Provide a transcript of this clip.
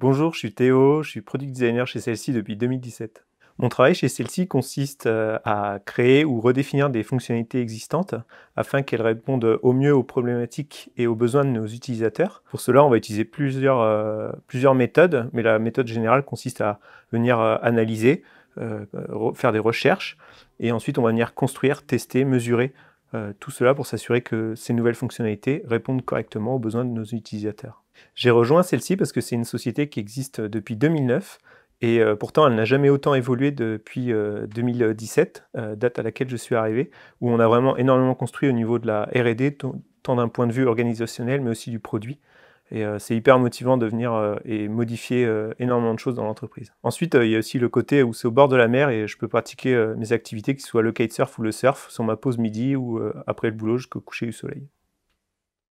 Bonjour, je suis Théo, je suis product designer chez Celsi depuis 2017. Mon travail chez Celsi consiste euh, à créer ou redéfinir des fonctionnalités existantes afin qu'elles répondent au mieux aux problématiques et aux besoins de nos utilisateurs. Pour cela, on va utiliser plusieurs, euh, méthodes, mais la méthode générale consiste à venir euh, analyser, faire des recherches, et ensuite on va venir construire, tester, mesurer euh, tout cela pour s'assurer que ces nouvelles fonctionnalités répondent correctement aux besoins de nos utilisateurs. J'ai rejoint celle-ci parce que c'est une société qui existe depuis 2009 et euh, pourtant elle n'a jamais autant évolué depuis 2017, euh, date à laquelle je suis arrivé, où on a vraiment énormément construit au niveau de la RD, tant d'un point de vue organisationnel mais aussi du produit. Et euh, c'est hyper motivant de venir euh, et modifier euh, énormément de choses dans l'entreprise. Ensuite, il y a aussi le côté où c'est au bord de la mer et je peux pratiquer mes activités, que ce soit le kitesurf ou le surf, sur ma pause midi ou après le boulot jusqu'au coucher du soleil.